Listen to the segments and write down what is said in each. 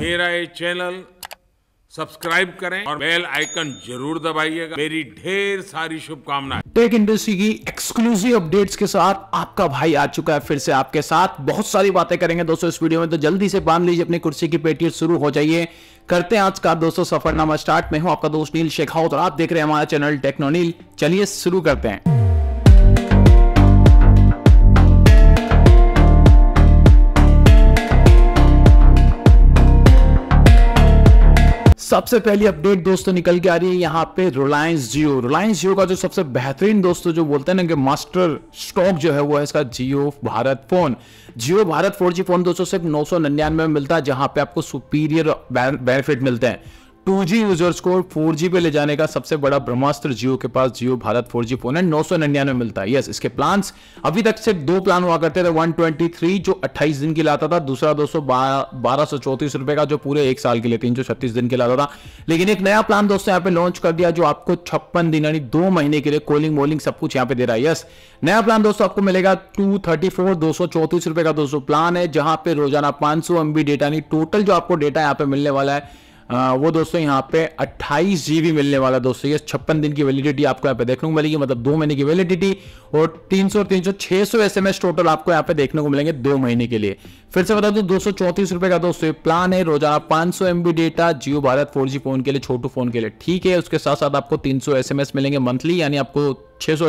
मेरा ये channel subscribe करें और बेल आइकन जरूर दबाइएगा मेरी ढेर सारी शुभकामनाएं टेक इंडस्ट्री की एक्सक्लूसिव अपडेट्स के साथ आपका भाई आ चुका है फिर से आपके साथ बहुत सारी बातें करेंगे दोस्तों इस वीडियो में तो जल्दी से बांध लीजिए अपनी कुर्सी की पेटी शुरू हो जाइए करते हैं आज का दोस्तों सफरनामा स्टार्ट में हूँ आपका दोस्त नील शेखावत और आप देख रहे हैं हमारा चैनल टेक्नोनील चलिए शुरू करते हैं सबसे पहली अपडेट दोस्तों निकल के आ रही है यहाँ पे रिलायंस जियो रिलायंस जियो का जो सबसे बेहतरीन दोस्तों जो बोलते हैं ना कि मास्टर स्टॉक जो है वो है इसका Jio Bharat phone Jio Bharat 4G phone दोस्तों सिर्फ नौ सौ निन्यानवे में मिलता है जहां पे आपको सुपीरियर बेनिफिट मिलते हैं टू जी यूजर्स को फोर जी पे ले जाने का सबसे बड़ा ब्रह्मास्त्र जियो के पास Jio Bharat four G phone है नौ सौ निन्यानवे मिलता है यस इसके प्लान अभी तक सिर्फ दो प्लान हुआ करते थे वन ट्वेंटी थ्री जो अट्ठाईस दिन के लाता था दूसरा दो सौ बारह सौ चौतीस रुपए का जो पूरे एक साल के लिए तीन सौ छत्तीस दिन के लाता था लेकिन एक नया प्लान दोस्तों यहाँ पे लॉन्च कर दिया जो आपको छप्पन दिन यानी दो महीने के लिए कॉलिंग वोलिंग सब कुछ यहाँ पे दे रहा है यस नया प्लान दोस्तों आपको मिलेगा टू थर्टी फोर दो सौ चौतीस रुपए का दोस्तों प्लान है जहां पे रोजाना पांच सौ एमबी डेटा यानी टोटल जो आपको डेटा यहाँ पे मिलने वाला है वो दोस्तों यहाँ पे जी जीबी मिलने वाला दोस्तों ये छप्पन दिन की वैलिडिटी आपको यहाँ पे देखने को मिलेगी मतलब दो महीने की वैलिडिटी और 300 300 एम एस टोटल आपको यहाँ पे देखने को मिलेंगे दो महीने के लिए फिर से बता दो सौ रुपए का दोस्तों प्लान है रोजाना पांच सौ B data Jio Bharat four phone के लिए छोटू फोन के लिए ठीक है उसके साथ साथ आपको तीन सौ एस मिलेंगे मंथली यानी आपको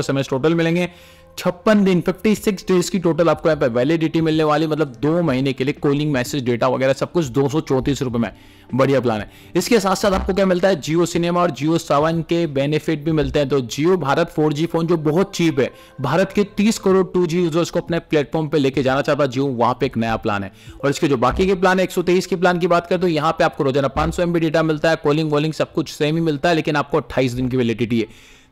एम एस टोटल मिलेंगे छप्पन दिन 56 डेज की टोटल आपको यहाँ पे वैलिडिटी मिलने वाली मतलब दो महीने के लिए कॉलिंग मैसेज डेटा वगैरह सब कुछ दो सौ रुपए में बढ़िया प्लान है इसके साथ साथ आपको क्या मिलता है जियो सिनेमा और जियो सावन के बेनिफिट भी मिलते हैं तो जियो भारत 4G फोन जो बहुत चीप है भारत के 30 करोड़ 2G यूजर्स को अपने प्लेटफॉर्म पे लेके जाना चाहता है जियो वहां पे एक नया प्लान है और इसके जो बाकी के प्लान है एक के प्लान की बात करें तो यहाँ पे आपको रोजाना पांच सौ डेटा मिलता है कॉलिंग वॉलिंग सब कुछ सेम ही मिलता है लेकिन आपको अट्ठाईस दिन की वैलिडिटी है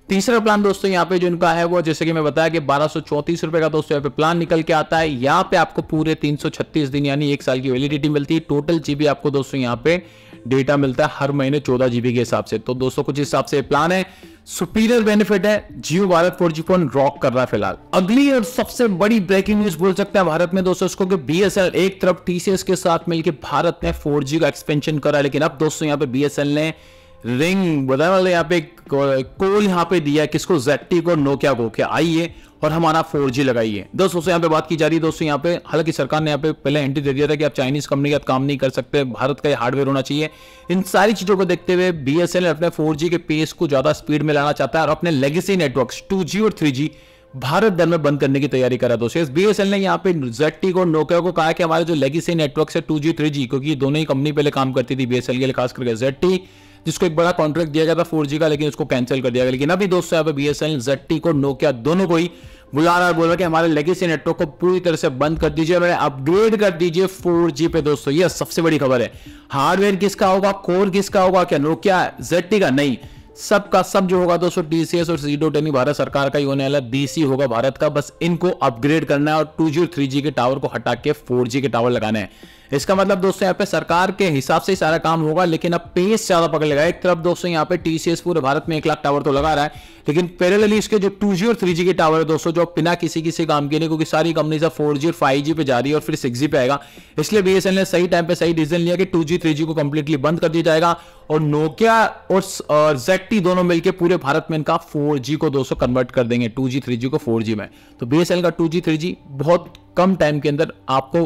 तीसरा प्लान दोस्तों यहाँ पे जो इनका है वो जैसे कि मैं बताया कि बारह रुपए का दोस्तों यहाँ पे प्लान निकल के आता है यहाँ पे आपको पूरे 336 दिन यानी एक साल की वैलिडिटी मिलती है टोटल जीबी आपको दोस्तों यहाँ पे डेटा मिलता है हर महीने चौदह जीबी के हिसाब से तो दोस्तों कुछ हिसाब से प्लान है सुपीरियर बेनिफिट है Jio Bharat four G phone rock कर रहा है फिलहाल अगली और सबसे बड़ी ब्रेकिंग न्यूज बोल सकते हैं भारत में दोस्तों इसको कि बीएसएल एक तरफ टीसीएस के साथ मिलकर भारत ने जी का एक्सपेंशन करा लेकिन अब दोस्तों यहाँ पे बीएसएल ने रिंग बताया मतलब यहाँ पे कोल यहाँ पे दिया है किसको जेट्टी को नोकिया को क्या आइए और हमारा 4G लगाइए दोस्तों यहाँ पे बात की जा रही है दोस्तों यहाँ पे हालांकि सरकार ने यहाँ पे पहले एंट्री दे दिया था कि आप चाइनीज कंपनी का काम नहीं कर सकते भारत का हार्डवेयर होना चाहिए इन सारी चीजों को देखते हुए बी अपने फोर के पेस को ज्यादा स्पीड में लाना चाहता है और अपने लेगेसी नेटवर्क टू और थ्री भारत दर में बंद करने की तैयारी करा दोस्तों बी एस ने यहाँ पे जेट्टी को नोकिया को कहा कि हमारे जो लेगेसी नेटवर्क है टू जी थ्री जी क्योंकि दोनों ही कंपनी पहले काम करती थी बी एस एल के लिए खास करके जेट्टी जिसको एक बड़ा कॉन्ट्रैक्ट दिया गया था फोर का लेकिन उसको कैंसिल कर दिया गया लेकिन अभी दोस्तों यहाँ पर बी एस एल जट्टी को नोकिया दोनों को ही बुला रहा है बोल रहा कि हमारे लेगेसी नेटवर्क को पूरी तरह से बंद कर दीजिए और अपग्रेड कर दीजिए फोर पे दोस्तों ये सबसे बड़ी खबर है हार्डवेयर किसका होगा कोर किसका होगा क्या नोकिया जेड का नहीं सब का सब जो होगा दोस्तों टीसीएस और सीडो टेन भारत सरकार का ही होने वाला डीसी होगा भारत का बस इनको अपग्रेड करना है और टू जी थ्री जी के टावर को हटा के फोर जी के टावर लगाना है इसका मतलब दोस्तों यहाँ पे सरकार के हिसाब से सारा काम होगा लेकिन अब पेस ज्यादा पकड़ लेगा एक तरफ दोस्तों यहाँ पे टीसीएस पूरे भारत में एक लाख टावर तो लगा रहा है लेकिन पैरेलली इसके जो टू जी और थ्री जी के टावर है दोस्तों जो बिना किसी किसी काम के नहीं क्योंकि सारी कंपनी सब फोर जी और फाइव जी पे जा रही है और फिर सिक्स जी पे आएगा इसलिए बीएसएनएल ने सही टाइम पे सही डिसीजन लिया कि टू जी थ्री जी को कंप्लीटली बंद कर दिया जाएगा और नोकिया और जेक्टी दोनों मिलकर पूरे भारत में इनका 4G को दोस्तों कन्वर्ट कर देंगे 2G 3G को 4G में तो बी का 2G 3G बहुत कम टाइम के अंदर आपको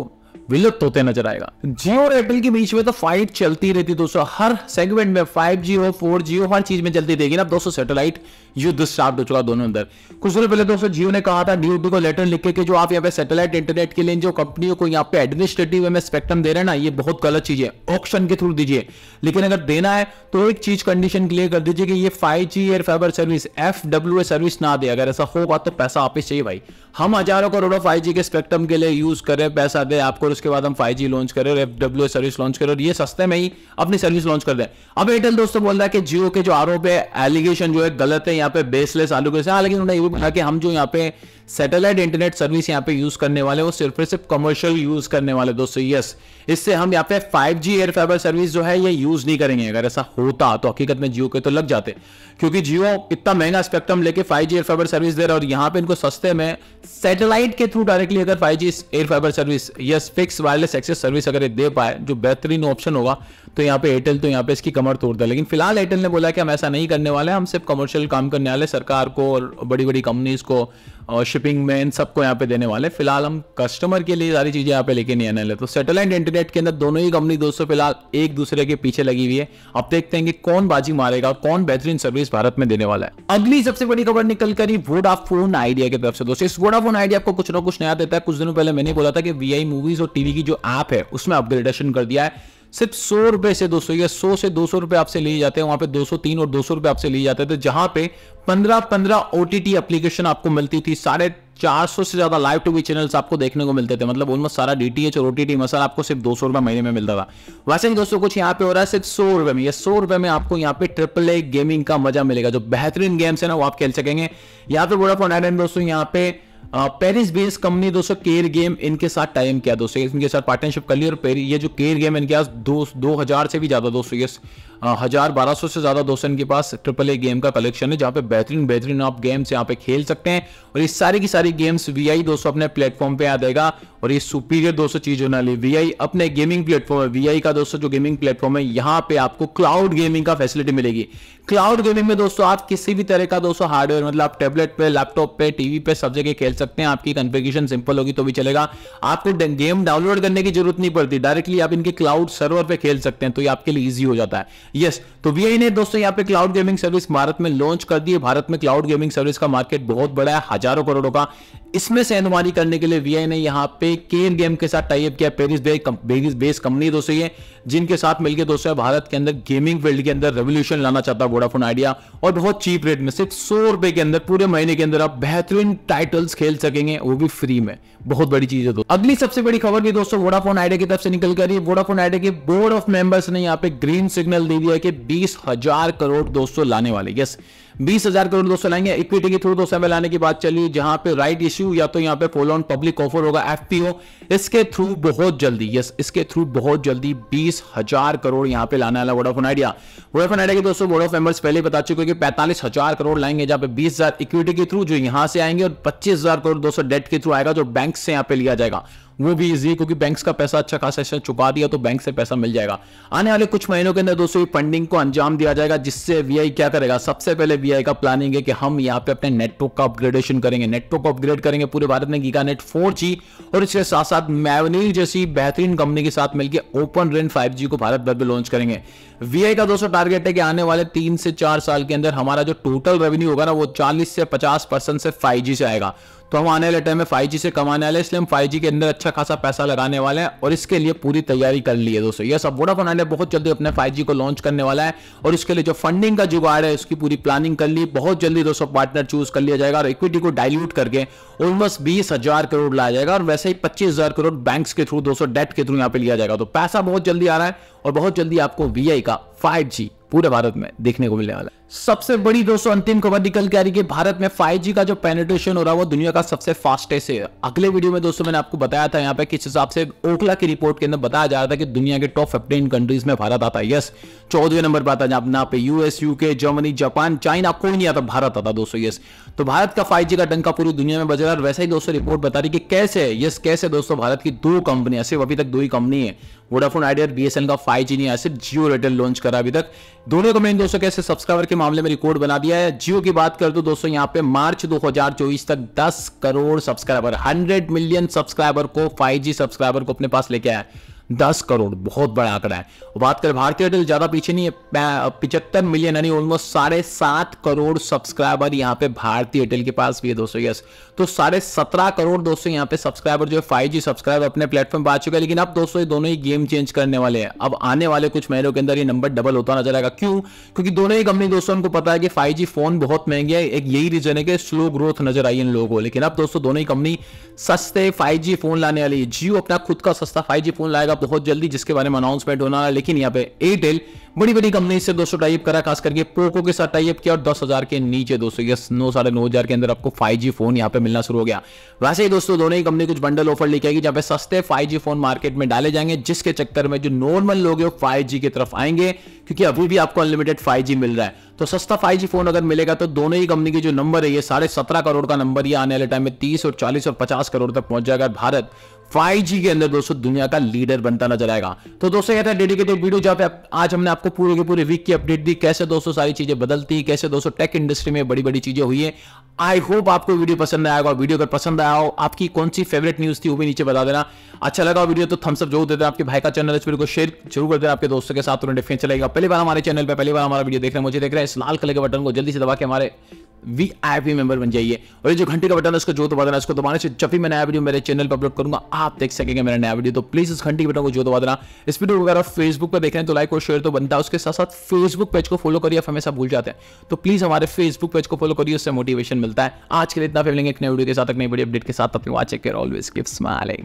विलुप्त होते नजर आएगा जियो और एयरटेल के बीच में तो फाइट चलती रहती दोस्तों हर सेगमेंट में जी हो जी हो हर चीज में चलती रहेगी ना दोस्तों सेटेलाइट युद्ध स्टार्ट हो चुका दोनों अंदर कुछ दिनों पहले दोस्तों जियो ने कहा था डी को लेटर लिख के जो आप यहाँ पे सैटेलाइट इंटरनेट के लिए जो कंपनियों को यहाँ पे एडमिनिस्ट्रेटिव में स्पेक्ट्रम दे रहे हैं ना ये बहुत गलत चीज है ऑप्शन के थ्रू दीजिए लेकिन अगर देना है तो एक चीज कंडीशन क्लियर कर दीजिए कि ये five G air fibre service F W service ना दे अगर ऐसा होगा तो पैसा वापस चाहिए भाई हम हजारों करोड़ों फाइव के स्पेक्ट्रम के लिए यूज करें पैसा दे आपको उसके बाद हम फाइव लॉन्च करें और एफ डब्ल्यू सर्विस लॉन्च करें और ये सस्ते में ही अपनी सर्विस लॉन्च कर दे अब एयरटेल दोस्तों बोल रहा है कि जियो के जो आरोप है एलिगेशन जो है गलत है यहाँ पे बेसलेस आलू कैसे हाँ लेकिन उन्होंने ये भी बोला कि हम जो यहाँ पे सैटेलाइट इंटरनेट सर्विस यहाँ पे यूज करने वाले वो सिर्फ और सिर्फ कमर्शियल यूज करने वाले दोस्तों यस इससे हम यहाँ पे 5G एयर फाइबर सर्विस जो है ये यूज नहीं करेंगे अगर ऐसा होता तो हकीकत में जियो के तो लग जाते क्योंकि जियो इतना महंगा स्पेक्ट्रम लेके 5G एयर फाइबर सर्विस दे रहा है और यहाँ पे इनको सस्ते में सैटेलाइट के थ्रू डायरेक्टली अगर 5G air fibre service yes fix wireless access service अगर दे पाए जो बेहतरीन ऑप्शन होगा तो यहाँ पे एयरटेल तो यहाँ पे इसकी कमर तोड़ता है लेकिन फिलहाल एयरटेल ने बोला कि हम ऐसा नहीं करने वाले हम सिर्फ कमर्शियल काम करने वाले सरकार को और बड़ी बड़ी कंपनीज को और शिपिंग में इन सबको यहाँ पे देने वाले फिलहाल हम कस्टमर के लिए सारी चीज़ें यहाँ पे लेके नहीं आने वाले तो सैटेलाइट इंटरनेट के अंदर दोनों ही कंपनी दोस्तों फिलहाल एक दूसरे के पीछे लगी हुई है अब देखते हैं कि कौन बाजी मारेगा और कौन बेहतरीन सर्विस भारत में देने वाला है अगली सबसे बड़ी खबर निकल करी वोडाफोन आइडिया की तरफ से दोस्तों इस वोडाफोन आइडिया आपको कुछ ना कुछ नया देता है कुछ दिनों पहले मैंने बोला था कि वी मूवीज और टीवी की जो ऐप है उसमें अपग्रेडेशन कर दिया है सिर्फ सौ रुपए से दो सौ या सौ से दो सौ रुपए आपसे लिए जाते हैं वहां पे दो सौ तीन और दो सौ रुपए आपसे लिए जाते थे तो जहां पे पंद्रह पंद्रह ओटीटी एप्लीकेशन आपको मिलती थी साढ़े चार सौ से ज्यादा लाइव टीवी चैनल्स आपको देखने को मिलते थे मतलब ऑलमोस्ट सारा डीटीएच और ओटीटी मसाला आपको सिर्फ दो सौ रुपए महीने में मिलता था वैसे ही दोस्तों कुछ यहाँ पे हो रहा है सिर्फ सौ रुपए में या सौ रुपए में आपको यहाँ पे ट्रिपल ए गेमिंग का मजा मिलेगा जो बेहतरीन गेम्स है ना वो आप खेल सकेंगे यहाँ पे वोडाफोन आइडेंट दोस्तों यहाँ पे पेरिस बेस्ड कंपनी दोस्तों केयर गेम इनके साथ टाइम किया दोस्तों इनके साथ पार्टनरशिप कर ली और पेरी ये जो केयर गेम इनके पास दो दो हज़ार से भी ज़्यादा दोस्तों ये हज़ार बारह सौ से ज़्यादा दोस्तों इनके पास ट्रिपल ए गेम का कलेक्शन है जहाँ पे बेहतरीन बेहतरीन आप गेम्स यहाँ पे खेल सकते हैं और ये सारी की सारी गेम्स वी आई दोस्तों अपने प्लेटफॉर्म पे आ देगा और ये सुपीरियर दोस्तों चीज़ होने वाली वी आई अपने गेमिंग प्लेटफॉर्म है वी आई का दोस्तों जो गेमिंग प्लेटफॉर्म है यहाँ पे आपको क्लाउड गेमिंग का फैसिलिटी मिलेगी क्लाउड गेमिंग में दोस्तों आप किसी भी तरह का दोस्तों हार्डवेयर मतलब आप टेबलेट पे लैपटॉप पे टीवी पे सब जगह खेल सकते हैं आपकी कन्फिगेशन सिंपल होगी तो भी चलेगा आपको गेम डाउनलोड करने की जरूरत नहीं पड़ती डायरेक्टली आप इनके क्लाउड सर्वर पे खेल सकते हैं तो ये आपके लिए ईजी हो जाता है यस तो वी ने दोस्तों यहाँ पे क्लाउड गेमिंग सर्विस भारत में लॉन्च कर दी है भारत में क्लाउड गेमिंग सर्विस का मार्केट बहुत बड़ा है हजारों करोड़ों का इसमें सेंधमारी करने के लिए वीआई ने यहाँ पे केन गेम के साथ टाइप किया पेरिस बेस कंपनी दोस्तों ये जिनके साथ मिलकर दोस्तों भारत के अंदर गेमिंग फील्ड के अंदर रेवोल्यूशन लाना चाहता है वोडाफोन आइडिया और बहुत चीप रेट में सिर्फ सौ रुपए के अंदर पूरे महीने के अंदर आप बेहतरीन टाइटल्स खेल सकेंगे वो भी फ्री में बहुत बड़ी चीज है दोस्तों अगली सबसे बड़ी खबर भी दोस्तों वोडाफोन आइडिया की तरफ से निकल कर वोडाफोन आइडिया के बोर्ड ऑफ मेंबर्स ने यहाँ पे ग्रीन सिग्नल दे दिया कि बीस करोड़ दोस्तों लाने वाले यस बीस हजार करोड़ दोस्तों लाएंगे इक्विटी के थ्रू दोस्तों हमें लाने की बात चली जहां पे राइट इश्यू या तो यहाँ पे फॉलो ऑन पब्लिक ऑफर होगा एफपीओ इसके थ्रू बहुत जल्दी यस इसके थ्रू बहुत जल्दी बीस हजार करोड़ यहाँ पे लाने वाला वोडाफोन आइडिया वोडाफोन आइडिया के दोस्तों वोडाफ मेंबर्स पहले बता चुके कि पैंतालीस हजार करोड़ लाएंगे जहां पे बीस हजार इक्विटी के थ्रू जो यहां से आएंगे और पच्चीस हजार करोड़ दोस्तों डेट के थ्रू आएगा जो बैंक से यहाँ पे लिया जाएगा वो भी इजी क्योंकि बैंक्स का पैसा अच्छा खासा ऐसा छुपा दिया तो बैंक से पैसा मिल जाएगा आने वाले कुछ महीनों के अंदर दोस्तों ये फंडिंग को अंजाम दिया जाएगा जिससे वी क्या करेगा सबसे पहले वी का प्लानिंग है कि हम यहाँ पे अपने नेटवर्क का अपग्रेडेशन करेंगे नेटवर्क अपग्रेड करेंगे पूरे भारत में गीगा नेट फोर और इसके साथ साथ मैवनी जैसी बेहतरीन कंपनी के साथ मिलकर ओपन रेन फाइव को भारत भर में लॉन्च करेंगे वीआई का दोस्तों टारगेट है कि आने वाले तीन से चार साल के अंदर हमारा जो टोटल रेवेन्यू होगा ना वो चालीस से पचास से फाइव से आएगा तो हम आने वाले टाइम में फाइव से कमाने वाले इसलिए हम फाइव के अंदर अच्छा खासा पैसा लगाने वाले हैं और इसके लिए पूरी तैयारी कर ली है दोस्तों यह सब वोडाफोन आने बहुत जल्दी अपने फाइव को लॉन्च करने वाला है और इसके लिए जो फंडिंग का जुगाड़ है उसकी पूरी प्लानिंग कर ली बहुत जल्दी दोस्तों पार्टनर चूज कर लिया जाएगा और इक्विटी को डायल्यूट करके ऑलमोस्ट बीस हजार करोड़ लाया जाएगा और वैसे ही पच्चीस हजार करोड़ बैंक के थ्रू दोस्तों डेट के थ्रू यहाँ पे लिया जाएगा तो पैसा बहुत जल्दी आ रहा है और बहुत जल्दी आपको वी का फाइव पूरे भारत में देखने को मिलने वाला है सबसे बड़ी दोस्तों अंतिम खबर निकल के आ रही है भारत में 5G का जो पेनिट्रेशन हो रहा है वो दुनिया का सबसे फास्टेस्ट है अगले वीडियो में दोस्तों मैंने आपको बताया था यहाँ पे किस हिसाब से ओखला की रिपोर्ट के अंदर बताया जा रहा था कि दुनिया के टॉप फिफ्टीन कंट्रीज में भारत आता है यस चौदह नंबर पर आता है यहाँ पे US UK Germany Japan China कोई नहीं आता भारत आता दोस्तों यस तो भारत का फाइव का डंका पूरी दुनिया में बज रहा है वैसे ही दोस्तों रिपोर्ट बता रही कि कैसे यस कैसे दोस्तों भारत की दो कंपनियां सिर्फ अभी तक दो ही कंपनी है वोडाफोन आइडिया एन का फाइव जी ने ऐसे जियो एयरटेल लॉन्च करा अभी तक दोनों को मैंने दोस्तों कैसे सब्सक्राइबर के मामले में रिकॉर्ड बना दिया है जियो की बात कर दो दोस्तों यहाँ पे मार्च 2024 तक 10 करोड़ सब्सक्राइबर 100 मिलियन सब्सक्राइबर को 5G सब्सक्राइबर को अपने पास लेके आया दस करोड़ बहुत बड़ा आंकड़ा है बात करें भारतीय एयरटेल ज़्यादा पीछे नहीं है पिछहत्तर मिलियन यानी ऑलमोस्ट साढ़े सात करोड़ सब्सक्राइबर यहाँ पे भारतीय एयरटेल के पास भी है दोस्तों यस तो साढ़े सत्रह करोड़ दोस्तों यहाँ पे सब्सक्राइबर जो है फाइव जी सब्सक्राइबर अपने प्लेटफॉर्म पर आ चुका है लेकिन अब दोस्तों ये दोनों ही गेम चेंज करने वाले हैं अब आने वाले कुछ महीनों के अंदर ये नंबर डबल होता नजर आएगा क्यों क्योंकि दोनों ही कंपनी दोस्तों उनको पता है कि फाइव फोन बहुत महंगे है एक यही रीजन है कि स्लो ग्रोथ नजर आई इन लोगों को लेकिन अब दोस्तों दोनों ही कंपनी सस्ते फाइव फोन लाने वाली जियो अपना खुद का सस्ता फाइव फोन लाएगा बहुत जल्दी जिसके बारे में अनाउंसमेंट होना है लेकिन यहाँ पे एयरटेल बड़ी बड़ी कंपनी से दोस्तों टाइप करा खास करके पोको के साथ टाइप किया और दस हजार के नीचे दोस्तों यस नौ साढ़े नौ हजार के अंदर आपको फाइव फोन यहाँ पे मिलना शुरू हो गया वैसे ही दोस्तों दोनों ही कंपनी कुछ बंडल ऑफर लेके आएगी जहाँ पे सस्ते फाइव फोन मार्केट में डाले जाएंगे जिसके चक्कर में जो नॉर्मल लोग है फाइव जी की तरफ आएंगे क्योंकि अभी भी आपको अनलिमिटेड फाइव मिल रहा है तो सस्ता फाइव फोन अगर मिलेगा तो दोनों ही कंपनी की जो नंबर है ये साढ़े सत्रह करोड़ का नंबर ये आने वाले टाइम में तीस और चालीस और पचास करोड़ तक पहुंच जाएगा भारत 5G के अंदर दोस्तों दुनिया का लीडर बनता नजर आएगा तो दोस्तों यह था डेडिकेटेड वीडियो जहां पे आज हमने आपको पूरे के पूरे वीक की अपडेट दी कैसे दोस्तों सारी चीजें बदलती है कैसे दोस्तों टेक इंडस्ट्री में बड़ी बड़ी चीजें हुई है आई होप आपको वीडियो पसंद आएगा वीडियो अगर पसंद आया हो आपकी कौन सी फेवरेट न्यूज थी वो भी नीचे बता देना अच्छा लगा वीडियो तो थम्सअप जरूर देते हैं आपके भाई का चैनल इस वीडियो को शेयर जरूर कर देना आपके दोस्तों के साथ तो उन्हें डिफेंस चलेगा पहली बार हमारे चैनल पर पहली बार हमारा वीडियो देख रहे हैं मुझे देख रहे हैं इस लाल कलर के बटन को जल्दी से दबा के हमारे वी आई पी मेंबर बन जाइए और ये जो घंटे का बटन है उसको जो दबा देना उसको दबाने से जब भी मैं नया वीडियो मेरे चैनल पर अपलोड करूंगा आप देख सकेंगे मेरा नया वीडियो तो प्लीज इस घंटे के बटन को जो दबा देना इस वीडियो वगैरह फेसबुक पर देख रहे हैं तो लाइक और शेयर तो बनता है उसके साथ साथ फेसबुक पेज को फॉलो करिए आप हमेशा भूल जाते हैं तो प्लीज हमारे फेसबुक पेज को फॉलो करिए उससे मोटिवेशन मिलता है आज के लिए इतना फैमिलेंगे एक नए वीडियो के साथ एक नई बड़ी अपडेट के साथ अपनी watch care always gift smiling